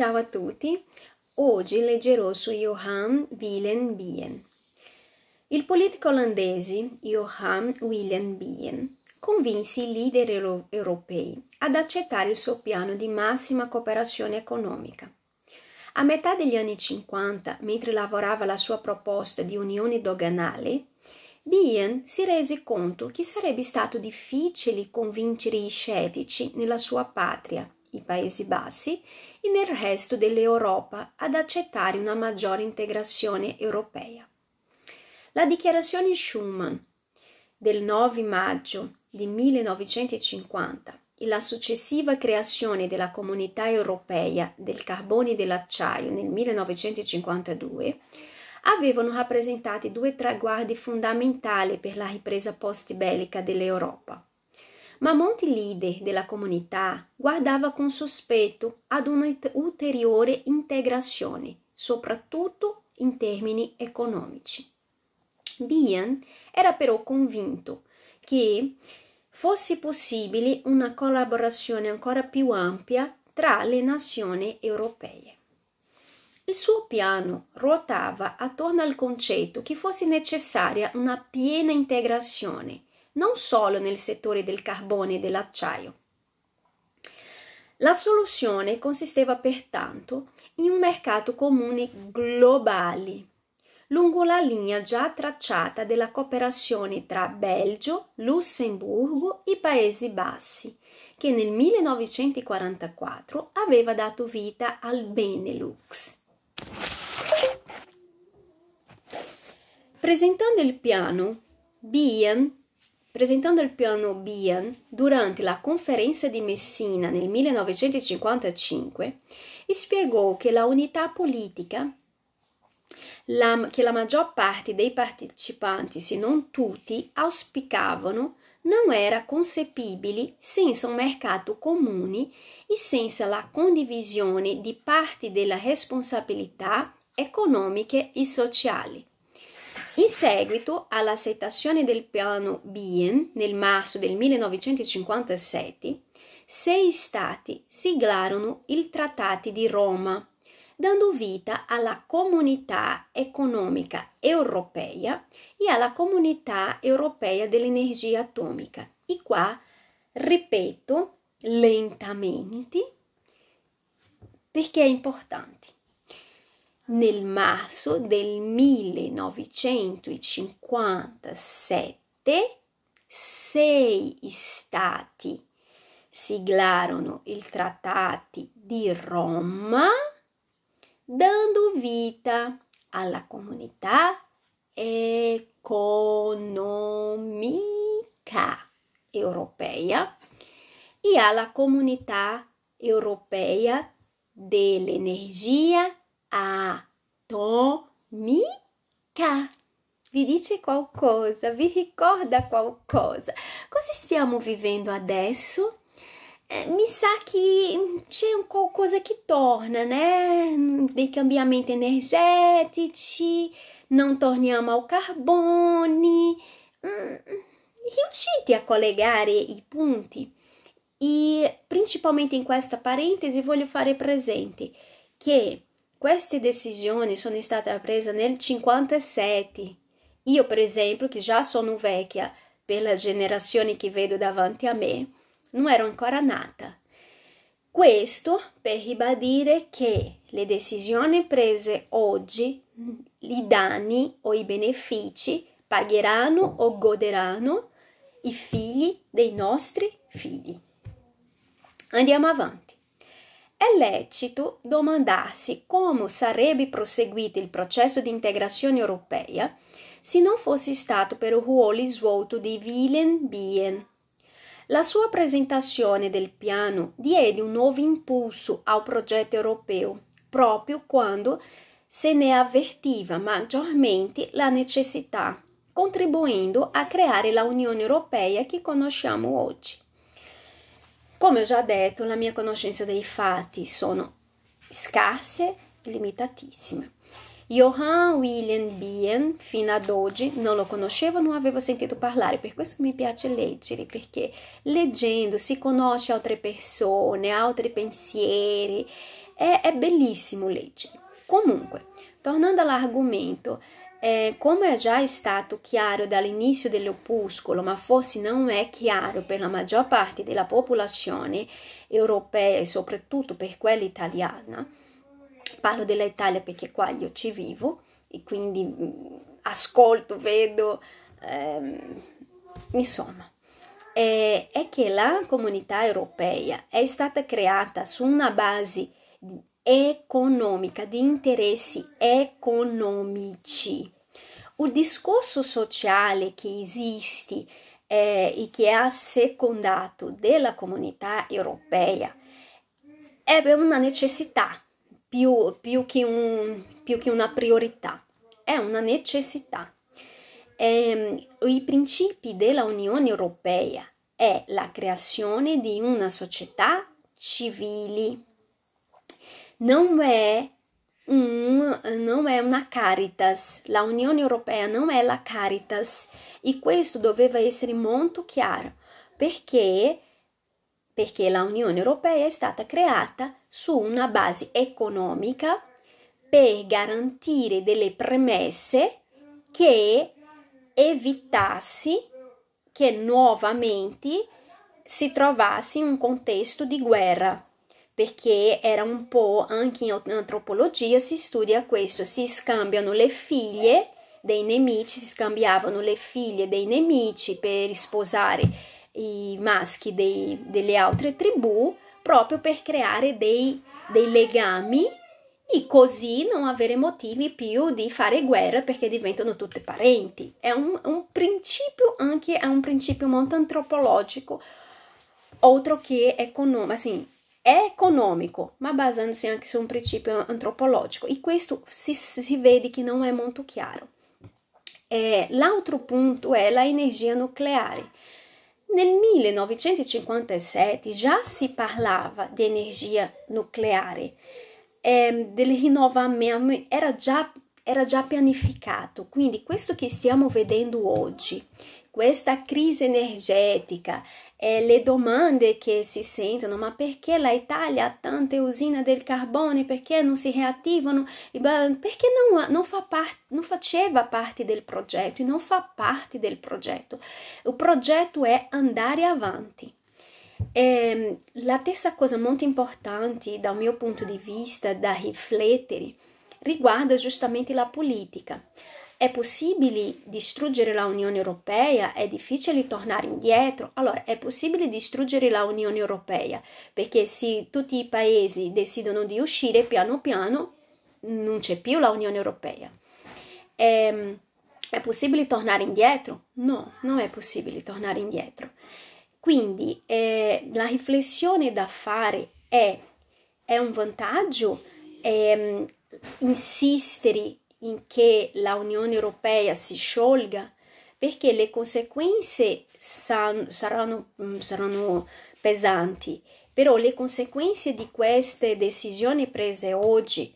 Ciao a tutti, oggi leggerò su Johan Willem Bien. Il politico olandese Johan Willem Bien convinse i leader europei ad accettare il suo piano di massima cooperazione economica. A metà degli anni 50, mentre lavorava la sua proposta di unione doganale, Bien si rese conto che sarebbe stato difficile convincere i scettici nella sua patria i Paesi Bassi, e nel resto dell'Europa ad accettare una maggiore integrazione europea. La dichiarazione Schuman del 9 maggio di 1950 e la successiva creazione della Comunità europea del carbone e dell'acciaio nel 1952 avevano rappresentato due traguardi fondamentali per la ripresa post-bellica dell'Europa ma molti leader della comunità guardava con sospetto ad un'ulteriore integrazione, soprattutto in termini economici. Bian era però convinto che fosse possibile una collaborazione ancora più ampia tra le nazioni europee. Il suo piano ruotava attorno al concetto che fosse necessaria una piena integrazione non solo nel settore del carbone e dell'acciaio. La soluzione consisteva pertanto in un mercato comune globale, lungo la linea già tracciata della cooperazione tra Belgio, Lussemburgo e Paesi Bassi, che nel 1944 aveva dato vita al Benelux. Presentando il piano, Bian Presentando il piano Bian durante la conferenza di Messina nel 1955, spiegò che la unità politica, la, che la maggior parte dei partecipanti, se non tutti, auspicavano, non era concepibile senza un mercato comune e senza la condivisione di parti della responsabilità economiche e sociali. In seguito alla settazione del piano Bien nel marzo del 1957, sei stati siglarono il Trattato di Roma, dando vita alla Comunità Economica Europea e alla Comunità Europea dell'Energia Atomica. E qua ripeto lentamente perché è importante nel marzo del 1957 sei stati siglarono il trattati di Roma, dando vita alla comunità economica europea e alla comunità europea dell'energia atômica. Vi dice qualcosa, vi ricorda qualcosa. Cosa stiamo vivendo adesso? Eh, mi sa che c'è qualcosa che torna, né? Dei cambiamenti energetici, não torniamo ao carbone. Mm, Riuscite a collegare i punti? E principalmente in questa parentesi voglio fare presente che Queste decisioni sono state prese nel 57. Io, per esempio, che già sono vecchia, per la generazione che vedo davanti a me, non ero ancora nata. Questo per ribadire che le decisioni prese oggi, i danni o i benefici, pagheranno o goderanno i figli dei nostri figli. Andiamo avanti è lecito domandarsi come sarebbe proseguito il processo di integrazione europea se non fosse stato per il ruolo svolto di Willem Bien. La sua presentazione del piano diede un nuovo impulso al progetto europeo, proprio quando se ne avvertiva maggiormente la necessità, contribuendo a creare la Unione Europea che conosciamo oggi. Come ho già detto, la mia conoscenza dei fatti sono scarse e limitatissime. Johann William Bien fino ad oggi non lo conoscevo, non avevo sentito parlare, per questo mi piace leggere, perché leggendo si conosce altre persone, altri pensieri, è, è bellissimo leggere. Comunque, tornando all'argomento, eh, come è già stato chiaro dall'inizio dell'opuscolo, ma forse non è chiaro per la maggior parte della popolazione europea e soprattutto per quella italiana, parlo dell'Italia perché qua io ci vivo e quindi mm, ascolto, vedo, ehm, insomma, eh, è che la comunità europea è stata creata su una base economica, di interessi economici. O discorso sociale che esiste eh, e che è assecondato dalla comunità europea è una necessità più, più, che, un, più che una priorità, è una necessità. Eh, I principi della Unione Europea è la creazione di una società civile não é um, não é uma Caritas, a União Europeia não é la Caritas, e questo doveva essere molto chiaro, perché perché la Unione Europea è stata creata su una base economica per garantire delle premesse che evitassi che nuovamente si trovasse in un contesto di guerra. perché era un po' anche in antropologia si studia questo, si scambiano le figlie dei nemici, si scambiavano le figlie dei nemici per sposare i maschi dei, delle altre tribù proprio per creare dei, dei legami e così non avere motivi più di fare guerra perché diventano tutte parenti. È un, un principio anche, è un principio molto antropologico, oltre che economico, assim, economico, ma basandosi anche su un principio antropologico e questo si, é si vede che non è molto chiaro. Eh, é, l'altro punto è é la energia nucleare. Nel 1957 già si parlava di energia nucleare, eh, del rinnovamento era già, era già pianificato, quindi questo che stiamo vedendo oggi questa crisi energetica, eh, le domande che si sentono, ma perché la Italia ha tante usine del carbone, perché non si riattivano, perché non, non, fa part, non faceva parte del progetto e non fa parte del progetto. Il progetto è andare avanti. E, ehm, la terza cosa molto importante dal mio punto di vista da riflettere riguarda giustamente la politica. È possibile distruggere la Unione Europea? È difficile tornare indietro? Allora, è possibile distruggere la Unione Europea perché se tutti i paesi decidono di uscire piano piano, non c'è più la Unione Europea. È, ehm, è possibile tornare indietro? No, non è possibile tornare indietro. Quindi eh, la riflessione da fare è, è un vantaggio eh, insistere in che la Unione Europea si sciolga, perché le conseguenze san, saranno, mm, saranno pesanti, però le conseguenze di queste decisioni prese oggi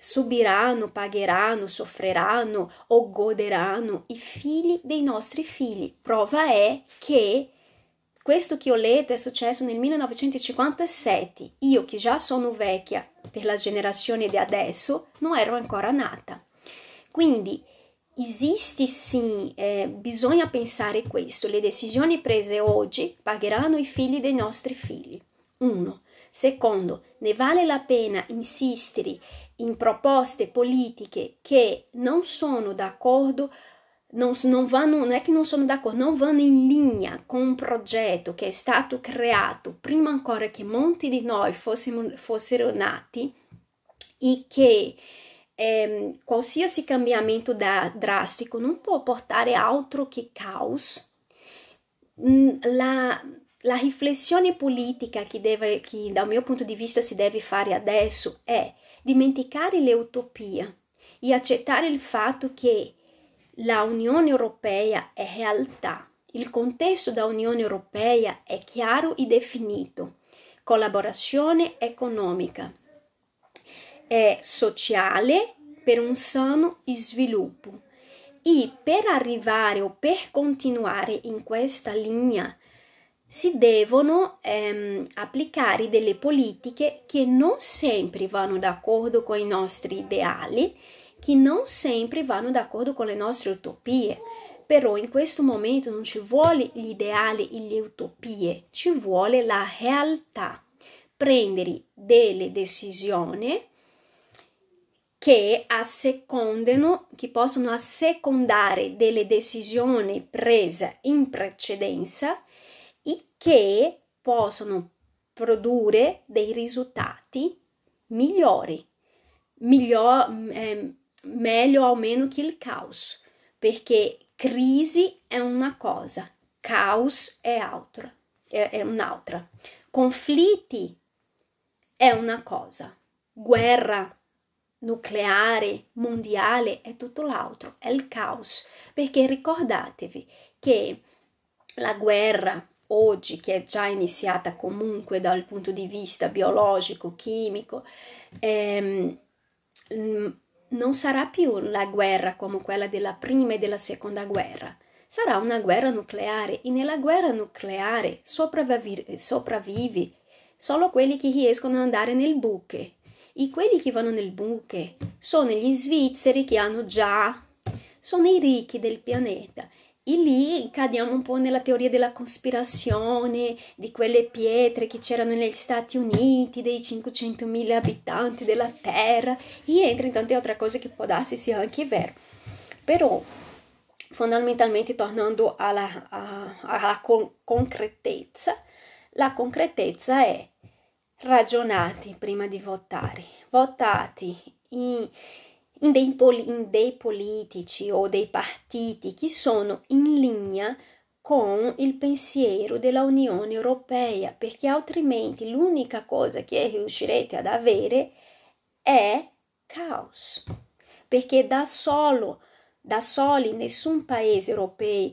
subiranno, pagheranno, soffriranno o goderanno i figli dei nostri figli. Prova è che questo che ho letto è successo nel 1957, io che già sono vecchia per la generazione di adesso, non ero ancora nata. Quindi esiste sì, eh, bisogna pensare questo, le decisioni prese oggi pagheranno i figli dei nostri figli. Uno. Secondo, ne vale la pena insistere in proposte politiche che non sono d'accordo con não non, vanno, non è che non sono d'accordo, não vanno in linea con un progetto che è stato creato prima ancora che molti di noi fossimo, fossero nati e che eh, qualsiasi cambiamento da, drastico non può portare altro che caos. La, la riflessione politica che, deve, che dal mio punto di vista si deve fare adesso è dimenticare l'utopia e accettare il fatto che la Unione Europea è realtà. Il contesto da Unione Europea è chiaro e definito. Collaborazione economica è sociale per un sano sviluppo. E per arrivare o per continuare in questa linea si devono ehm, applicare delle politiche che non sempre vanno d'accordo con i nostri ideali che non sempre vanno d'accordo con le nostre utopie, però in questo momento non ci vuole gli ideali e le utopie, ci vuole la realtà, prendere delle decisioni che assecondano, che possono assecondare delle decisioni prese in precedenza e che possono produrre dei risultati migliori, miglior, eh, meglio almeno che il caos, perché crisi è una cosa, caos è outra, è, é un'altra. Conflitti è una cosa, guerra nucleare, mondiale è tutto l'altro, è il caos. Perché ricordatevi che la guerra oggi, che è già iniziata comunque dal punto di vista biologico, chimico, ehm, non sarà più la guerra come quella della prima e della seconda guerra, sarà una guerra nucleare e nella guerra nucleare sopravvive solo quelli che riescono ad andare nel buche e quelli che vanno nel buche sono gli svizzeri che hanno già, sono i ricchi del pianeta e lì cadiamo un po' nella teoria della cospirazione, di quelle pietre che c'erano negli Stati Uniti, dei 500.000 abitanti della Terra, e entra in tante altre cose che può darsi sia anche vero. Però, fondamentalmente, tornando alla, a, alla con concretezza, la concretezza è ragionate prima di votare, votate in dei, dei politici o dei partiti che sono in linea con il pensiero dell'Unione Europea, perché altrimenti l'unica cosa che riuscirete ad avere è caos. Perché da solo, da soli, nessun paese europeo,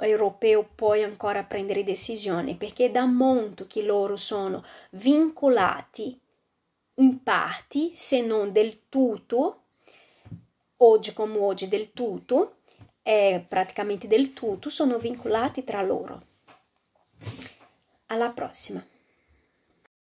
europeo può ancora prendere decisioni, perché da molto che loro sono vincolati in parte, se non del tutto, oggi come oggi del tutto, eh, praticamente del tutto, sono vincolati tra loro. Alla prossima!